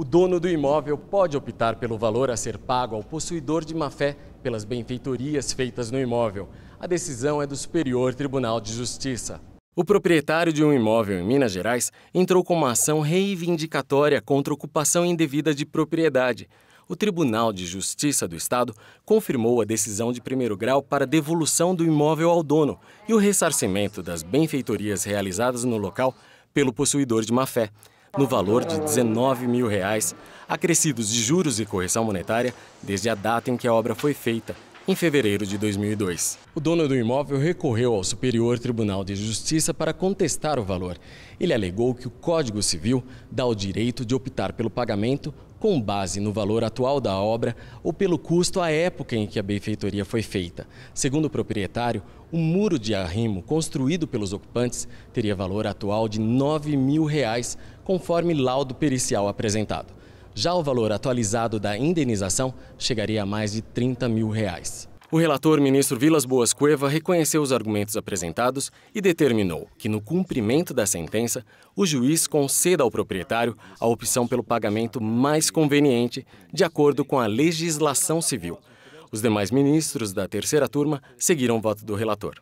o dono do imóvel pode optar pelo valor a ser pago ao possuidor de má-fé pelas benfeitorias feitas no imóvel. A decisão é do Superior Tribunal de Justiça. O proprietário de um imóvel em Minas Gerais entrou com uma ação reivindicatória contra ocupação indevida de propriedade. O Tribunal de Justiça do Estado confirmou a decisão de primeiro grau para devolução do imóvel ao dono e o ressarcimento das benfeitorias realizadas no local pelo possuidor de má-fé no valor de 19 mil reais, acrescidos de juros e correção monetária desde a data em que a obra foi feita, em fevereiro de 2002. O dono do imóvel recorreu ao Superior Tribunal de Justiça para contestar o valor. Ele alegou que o Código Civil dá o direito de optar pelo pagamento com base no valor atual da obra ou pelo custo à época em que a benfeitoria foi feita. Segundo o proprietário, o muro de arrimo construído pelos ocupantes teria valor atual de R$ 9 mil, reais, conforme laudo pericial apresentado. Já o valor atualizado da indenização chegaria a mais de 30 mil reais. O relator ministro Vilas Boas Cueva reconheceu os argumentos apresentados e determinou que, no cumprimento da sentença, o juiz conceda ao proprietário a opção pelo pagamento mais conveniente, de acordo com a legislação civil. Os demais ministros da terceira turma seguiram o voto do relator.